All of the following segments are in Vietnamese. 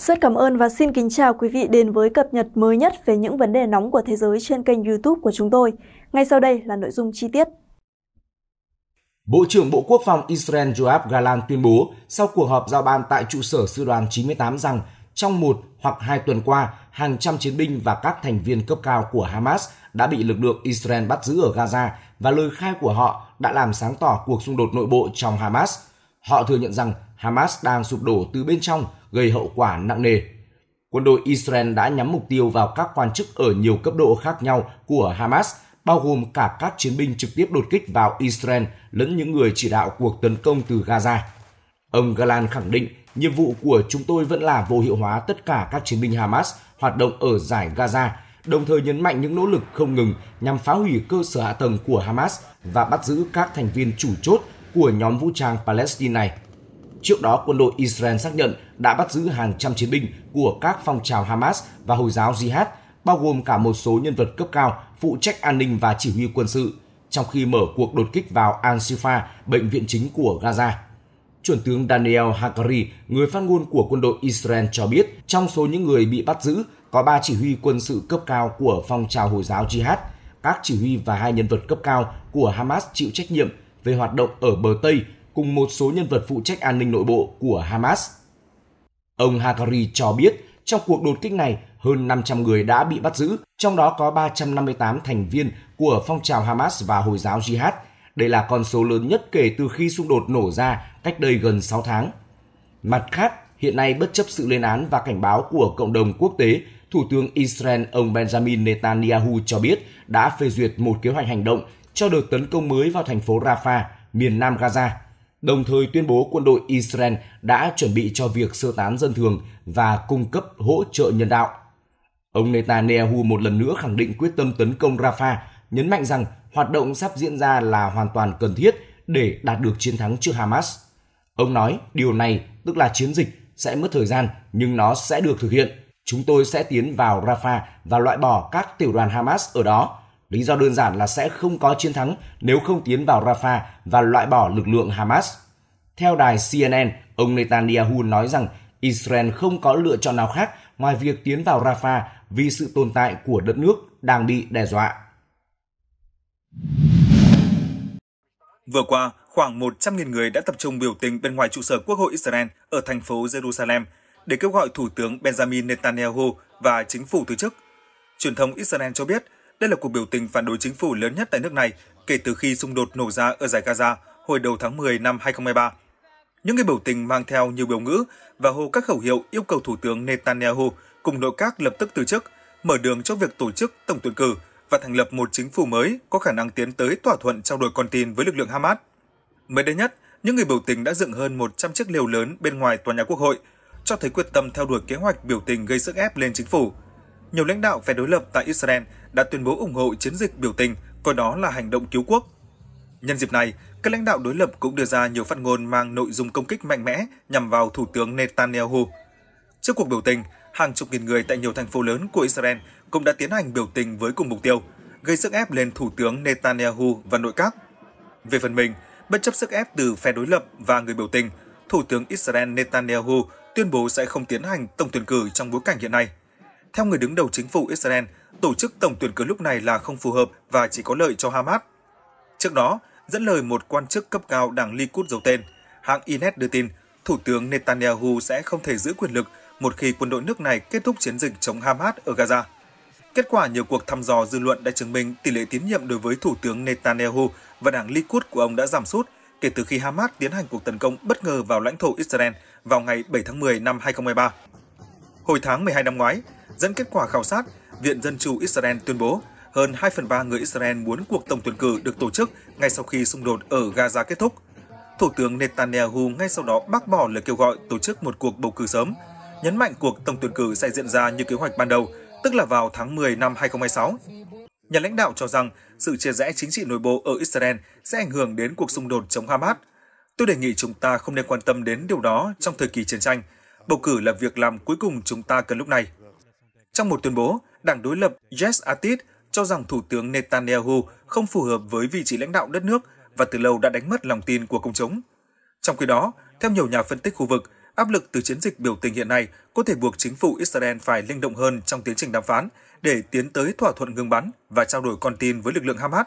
Rất cảm ơn và xin kính chào quý vị đến với cập nhật mới nhất về những vấn đề nóng của thế giới trên kênh YouTube của chúng tôi. Ngay sau đây là nội dung chi tiết. Bộ trưởng Bộ Quốc phòng Israel Joab Galan tuyên bố sau cuộc họp giao ban tại trụ sở Sư đoàn 98 rằng trong một hoặc hai tuần qua, hàng trăm chiến binh và các thành viên cấp cao của Hamas đã bị lực lượng Israel bắt giữ ở Gaza và lời khai của họ đã làm sáng tỏ cuộc xung đột nội bộ trong Hamas. Họ thừa nhận rằng Hamas đang sụp đổ từ bên trong, gây hậu quả nặng nề. Quân đội Israel đã nhắm mục tiêu vào các quan chức ở nhiều cấp độ khác nhau của Hamas, bao gồm cả các chiến binh trực tiếp đột kích vào Israel lẫn những người chỉ đạo cuộc tấn công từ Gaza. Ông Galan khẳng định, nhiệm vụ của chúng tôi vẫn là vô hiệu hóa tất cả các chiến binh Hamas hoạt động ở giải Gaza, đồng thời nhấn mạnh những nỗ lực không ngừng nhằm phá hủy cơ sở hạ tầng của Hamas và bắt giữ các thành viên chủ chốt của nhóm vũ trang Palestine này. Trước đó, quân đội Israel xác nhận đã bắt giữ hàng trăm chiến binh của các phong trào Hamas và Hồi giáo Jihad, bao gồm cả một số nhân vật cấp cao phụ trách an ninh và chỉ huy quân sự, trong khi mở cuộc đột kích vào Al-Shifa, bệnh viện chính của Gaza. Chuẩn tướng Daniel Hakari, người phát ngôn của quân đội Israel cho biết, trong số những người bị bắt giữ có ba chỉ huy quân sự cấp cao của phong trào Hồi giáo Jihad, các chỉ huy và hai nhân vật cấp cao của Hamas chịu trách nhiệm về hoạt động ở bờ Tây cùng một số nhân vật phụ trách an ninh nội bộ của Hamas. Ông Hagari cho biết, trong cuộc đột kích này, hơn 500 người đã bị bắt giữ, trong đó có 358 thành viên của phong trào Hamas và Hồi giáo Jihad. Đây là con số lớn nhất kể từ khi xung đột nổ ra cách đây gần 6 tháng. Mặt khác, hiện nay bất chấp sự lên án và cảnh báo của cộng đồng quốc tế, Thủ tướng Israel ông Benjamin Netanyahu cho biết đã phê duyệt một kế hoạch hành động cho đợt tấn công mới vào thành phố Rafah, miền nam Gaza – đồng thời tuyên bố quân đội Israel đã chuẩn bị cho việc sơ tán dân thường và cung cấp hỗ trợ nhân đạo. Ông Netanyahu một lần nữa khẳng định quyết tâm tấn công Rafah, nhấn mạnh rằng hoạt động sắp diễn ra là hoàn toàn cần thiết để đạt được chiến thắng trước Hamas. Ông nói điều này tức là chiến dịch sẽ mất thời gian nhưng nó sẽ được thực hiện. Chúng tôi sẽ tiến vào Rafah và loại bỏ các tiểu đoàn Hamas ở đó Lý do đơn giản là sẽ không có chiến thắng nếu không tiến vào Rafah và loại bỏ lực lượng Hamas. Theo đài CNN, ông Netanyahu nói rằng Israel không có lựa chọn nào khác ngoài việc tiến vào Rafah vì sự tồn tại của đất nước đang bị đe dọa. Vừa qua, khoảng 100.000 người đã tập trung biểu tình bên ngoài trụ sở Quốc hội Israel ở thành phố Jerusalem để kêu gọi Thủ tướng Benjamin Netanyahu và chính phủ từ chức. Truyền thông Israel cho biết đây là cuộc biểu tình phản đối chính phủ lớn nhất tại nước này kể từ khi xung đột nổ ra ở giải Gaza hồi đầu tháng 10 năm 2023. Những người biểu tình mang theo nhiều biểu ngữ và hô các khẩu hiệu yêu cầu Thủ tướng Netanyahu cùng nội các lập tức từ chức, mở đường cho việc tổ chức tổng tuyển cử và thành lập một chính phủ mới có khả năng tiến tới thỏa thuận trao đổi con tin với lực lượng Hamas. Mới đây nhất, những người biểu tình đã dựng hơn 100 chiếc lều lớn bên ngoài tòa nhà Quốc hội, cho thấy quyết tâm theo đuổi kế hoạch biểu tình gây sức ép lên chính phủ. Nhiều lãnh đạo phe đối lập tại Israel đã tuyên bố ủng hộ chiến dịch biểu tình, coi đó là hành động cứu quốc. Nhân dịp này, các lãnh đạo đối lập cũng đưa ra nhiều phát ngôn mang nội dung công kích mạnh mẽ nhằm vào Thủ tướng Netanyahu. Trước cuộc biểu tình, hàng chục nghìn người tại nhiều thành phố lớn của Israel cũng đã tiến hành biểu tình với cùng mục tiêu, gây sức ép lên Thủ tướng Netanyahu và nội các. Về phần mình, bất chấp sức ép từ phe đối lập và người biểu tình, Thủ tướng Israel Netanyahu tuyên bố sẽ không tiến hành tổng tuyển cử trong bối cảnh hiện nay. Theo người đứng đầu chính phủ Israel, tổ chức tổng tuyển cử lúc này là không phù hợp và chỉ có lợi cho Hamas. Trước đó, dẫn lời một quan chức cấp cao đảng Likud giấu tên, hãng Inet đưa tin Thủ tướng Netanyahu sẽ không thể giữ quyền lực một khi quân đội nước này kết thúc chiến dịch chống Hamas ở Gaza. Kết quả nhiều cuộc thăm dò dư luận đã chứng minh tỷ lệ tín nhiệm đối với Thủ tướng Netanyahu và đảng Likud của ông đã giảm sút kể từ khi Hamas tiến hành cuộc tấn công bất ngờ vào lãnh thổ Israel vào ngày 7 tháng 10 năm 2023. Hồi tháng 12 năm ngoái, dẫn kết quả khảo sát, Viện Dân chủ Israel tuyên bố hơn 2 phần 3 người Israel muốn cuộc tổng tuyển cử được tổ chức ngay sau khi xung đột ở Gaza kết thúc. Thủ tướng Netanyahu ngay sau đó bác bỏ lời kêu gọi tổ chức một cuộc bầu cử sớm, nhấn mạnh cuộc tổng tuyển cử sẽ diễn ra như kế hoạch ban đầu, tức là vào tháng 10 năm 2026. Nhà lãnh đạo cho rằng sự chia rẽ chính trị nội bộ ở Israel sẽ ảnh hưởng đến cuộc xung đột chống Hamas. Tôi đề nghị chúng ta không nên quan tâm đến điều đó trong thời kỳ chiến tranh. Bầu cử là việc làm cuối cùng chúng ta cần lúc này. Trong một tuyên bố, đảng đối lập Yes Atit cho rằng Thủ tướng Netanyahu không phù hợp với vị trí lãnh đạo đất nước và từ lâu đã đánh mất lòng tin của công chúng. Trong khi đó, theo nhiều nhà phân tích khu vực, áp lực từ chiến dịch biểu tình hiện nay có thể buộc chính phủ Israel phải linh động hơn trong tiến trình đàm phán để tiến tới thỏa thuận ngừng bắn và trao đổi con tin với lực lượng Hamas.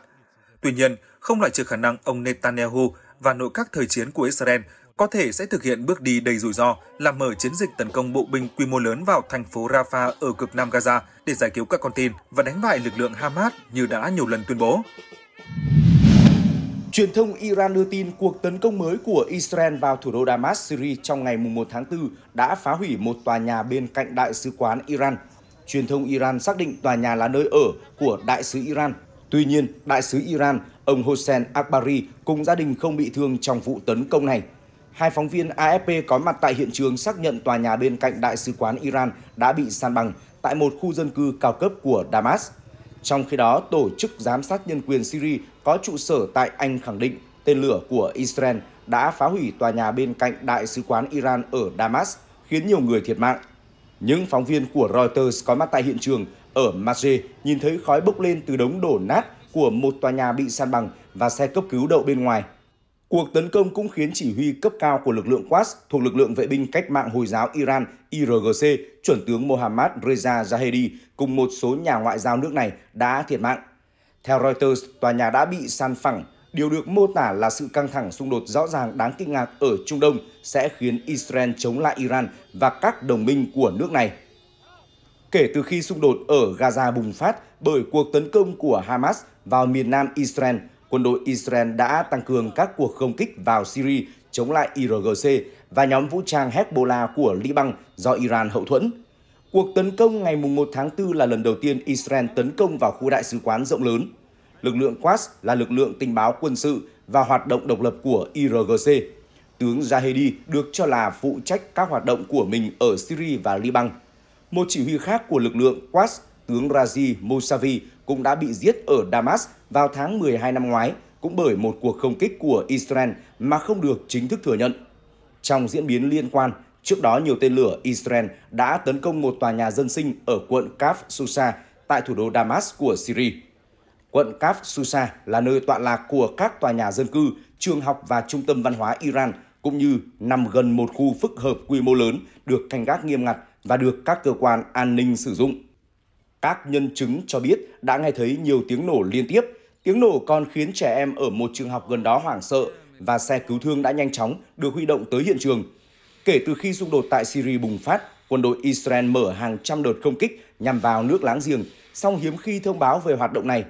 Tuy nhiên, không loại trừ khả năng ông Netanyahu và nội các thời chiến của Israel có thể sẽ thực hiện bước đi đầy rủi ro là mở chiến dịch tấn công bộ binh quy mô lớn vào thành phố Rafah ở cực nam Gaza để giải cứu các con tin và đánh bại lực lượng Hamas như đã nhiều lần tuyên bố. Truyền thông Iran đưa tin cuộc tấn công mới của Israel vào thủ đô Damas, Syria trong ngày 1 tháng 4 đã phá hủy một tòa nhà bên cạnh đại sứ quán Iran. Truyền thông Iran xác định tòa nhà là nơi ở của đại sứ Iran. Tuy nhiên, đại sứ Iran, ông Hossein Akbari cùng gia đình không bị thương trong vụ tấn công này. Hai phóng viên AFP có mặt tại hiện trường xác nhận tòa nhà bên cạnh Đại sứ quán Iran đã bị san bằng tại một khu dân cư cao cấp của Damas. Trong khi đó, Tổ chức Giám sát Nhân quyền Syria có trụ sở tại Anh khẳng định tên lửa của Israel đã phá hủy tòa nhà bên cạnh Đại sứ quán Iran ở Damas, khiến nhiều người thiệt mạng. Những phóng viên của Reuters có mặt tại hiện trường ở Marseille nhìn thấy khói bốc lên từ đống đổ nát của một tòa nhà bị san bằng và xe cấp cứu đậu bên ngoài Cuộc tấn công cũng khiến chỉ huy cấp cao của lực lượng Quds thuộc lực lượng vệ binh cách mạng Hồi giáo Iran IRGC, chuẩn tướng Mohammad Reza Zahedi cùng một số nhà ngoại giao nước này đã thiệt mạng. Theo Reuters, tòa nhà đã bị san phẳng. Điều được mô tả là sự căng thẳng xung đột rõ ràng đáng kinh ngạc ở Trung Đông sẽ khiến Israel chống lại Iran và các đồng minh của nước này. Kể từ khi xung đột ở Gaza bùng phát bởi cuộc tấn công của Hamas vào miền nam Israel – quân đội Israel đã tăng cường các cuộc không kích vào Syria chống lại IRGC và nhóm vũ trang Hezbollah của Liban do Iran hậu thuẫn. Cuộc tấn công ngày 1 tháng 4 là lần đầu tiên Israel tấn công vào khu đại sứ quán rộng lớn. Lực lượng Quds là lực lượng tình báo quân sự và hoạt động độc lập của IRGC. Tướng Zahedi được cho là phụ trách các hoạt động của mình ở Syria và Liban. Một chỉ huy khác của lực lượng Quds, tướng Razi Mousavi, cũng đã bị giết ở Damas vào tháng 12 năm ngoái, cũng bởi một cuộc không kích của Israel mà không được chính thức thừa nhận. Trong diễn biến liên quan, trước đó nhiều tên lửa Israel đã tấn công một tòa nhà dân sinh ở quận Kaf Susa tại thủ đô Damas của Syria. Quận Kaf Susa là nơi tọa lạc của các tòa nhà dân cư, trường học và trung tâm văn hóa Iran, cũng như nằm gần một khu phức hợp quy mô lớn được canh gác nghiêm ngặt và được các cơ quan an ninh sử dụng. Các nhân chứng cho biết đã nghe thấy nhiều tiếng nổ liên tiếp. Tiếng nổ còn khiến trẻ em ở một trường học gần đó hoảng sợ và xe cứu thương đã nhanh chóng được huy động tới hiện trường. Kể từ khi xung đột tại Syria bùng phát, quân đội Israel mở hàng trăm đợt không kích nhằm vào nước láng giềng, song hiếm khi thông báo về hoạt động này.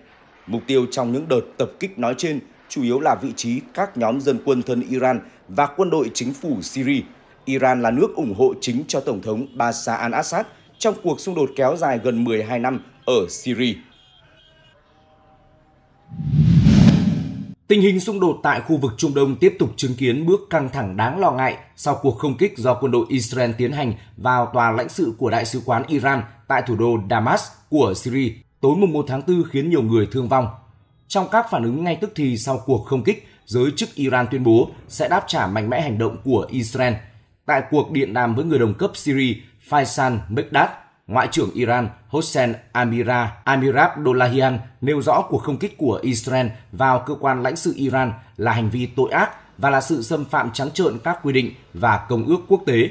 Mục tiêu trong những đợt tập kích nói trên chủ yếu là vị trí các nhóm dân quân thân Iran và quân đội chính phủ Syria. Iran là nước ủng hộ chính cho Tổng thống Bashar al-Assad trong cuộc xung đột kéo dài gần 12 năm ở Syria. Tình hình xung đột tại khu vực Trung Đông tiếp tục chứng kiến bước căng thẳng đáng lo ngại sau cuộc không kích do quân đội Israel tiến hành vào tòa lãnh sự của Đại sứ quán Iran tại thủ đô Damas của Syria tối mùng 1 tháng 4 khiến nhiều người thương vong. Trong các phản ứng ngay tức thì sau cuộc không kích, giới chức Iran tuyên bố sẽ đáp trả mạnh mẽ hành động của Israel. Tại cuộc điện đàm với người đồng cấp Syria, Faisal Mekdad, Ngoại trưởng Iran Hossein Amira Amirabdollahian nêu rõ cuộc không kích của Israel vào cơ quan lãnh sự Iran là hành vi tội ác và là sự xâm phạm trắng trợn các quy định và công ước quốc tế.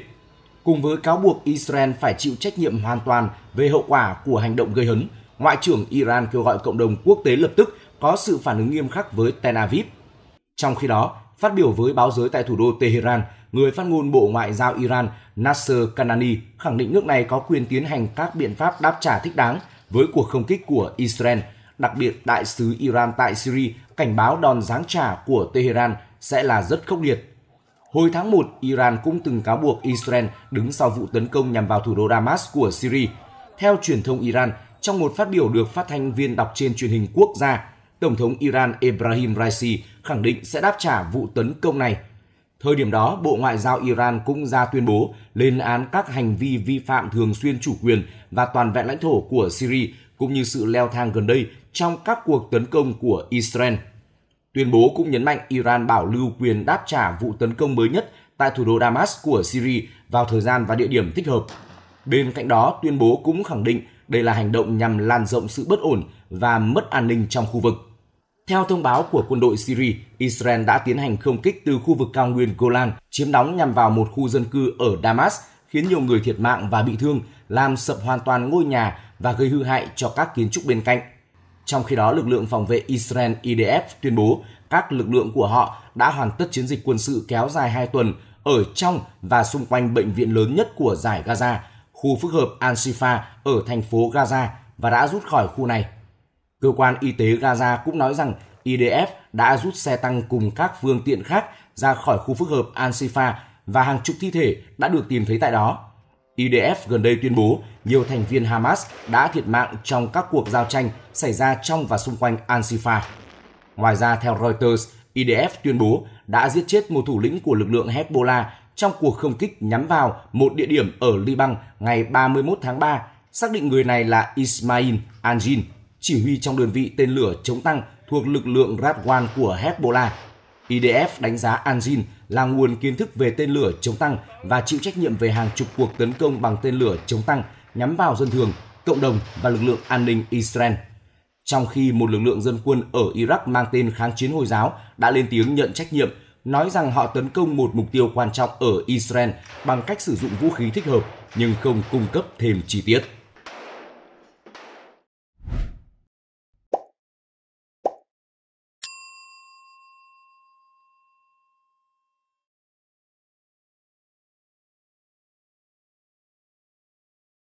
Cùng với cáo buộc Israel phải chịu trách nhiệm hoàn toàn về hậu quả của hành động gây hấn, Ngoại trưởng Iran kêu gọi cộng đồng quốc tế lập tức có sự phản ứng nghiêm khắc với Tel Aviv. Trong khi đó, Phát biểu với báo giới tại thủ đô Tehran, người phát ngôn Bộ Ngoại giao Iran Nasser Kanani khẳng định nước này có quyền tiến hành các biện pháp đáp trả thích đáng với cuộc không kích của Israel. Đặc biệt, đại sứ Iran tại Syria cảnh báo đòn giáng trả của Tehran sẽ là rất khốc liệt. Hồi tháng 1, Iran cũng từng cáo buộc Israel đứng sau vụ tấn công nhằm vào thủ đô Damas của Syria. Theo truyền thông Iran, trong một phát biểu được phát thanh viên đọc trên truyền hình quốc gia, Tổng thống Iran Ebrahim Raisi khẳng định sẽ đáp trả vụ tấn công này. Thời điểm đó, Bộ Ngoại giao Iran cũng ra tuyên bố lên án các hành vi vi phạm thường xuyên chủ quyền và toàn vẹn lãnh thổ của Syria cũng như sự leo thang gần đây trong các cuộc tấn công của Israel. Tuyên bố cũng nhấn mạnh Iran bảo lưu quyền đáp trả vụ tấn công mới nhất tại thủ đô Damas của Syria vào thời gian và địa điểm thích hợp. Bên cạnh đó, tuyên bố cũng khẳng định đây là hành động nhằm lan rộng sự bất ổn và mất an ninh trong khu vực. Theo thông báo của quân đội Syria, Israel đã tiến hành không kích từ khu vực cao nguyên Golan chiếm đóng nhằm vào một khu dân cư ở Damas, khiến nhiều người thiệt mạng và bị thương, làm sập hoàn toàn ngôi nhà và gây hư hại cho các kiến trúc bên cạnh. Trong khi đó, lực lượng phòng vệ Israel IDF tuyên bố các lực lượng của họ đã hoàn tất chiến dịch quân sự kéo dài 2 tuần ở trong và xung quanh bệnh viện lớn nhất của giải Gaza, khu phức hợp Al-Shifa ở thành phố Gaza và đã rút khỏi khu này Cơ quan y tế Gaza cũng nói rằng IDF đã rút xe tăng cùng các phương tiện khác ra khỏi khu phức hợp Al-Sifa và hàng chục thi thể đã được tìm thấy tại đó. IDF gần đây tuyên bố nhiều thành viên Hamas đã thiệt mạng trong các cuộc giao tranh xảy ra trong và xung quanh Al-Sifa. Ngoài ra, theo Reuters, IDF tuyên bố đã giết chết một thủ lĩnh của lực lượng Hezbollah trong cuộc không kích nhắm vào một địa điểm ở Liban ngày 31 tháng 3, xác định người này là Ismail Anjin, chỉ huy trong đơn vị tên lửa chống tăng thuộc lực lượng Radwan của Hezbollah. IDF đánh giá Anjin là nguồn kiến thức về tên lửa chống tăng và chịu trách nhiệm về hàng chục cuộc tấn công bằng tên lửa chống tăng nhắm vào dân thường, cộng đồng và lực lượng an ninh Israel. Trong khi một lực lượng dân quân ở Iraq mang tên kháng chiến Hồi giáo đã lên tiếng nhận trách nhiệm, nói rằng họ tấn công một mục tiêu quan trọng ở Israel bằng cách sử dụng vũ khí thích hợp nhưng không cung cấp thêm chi tiết.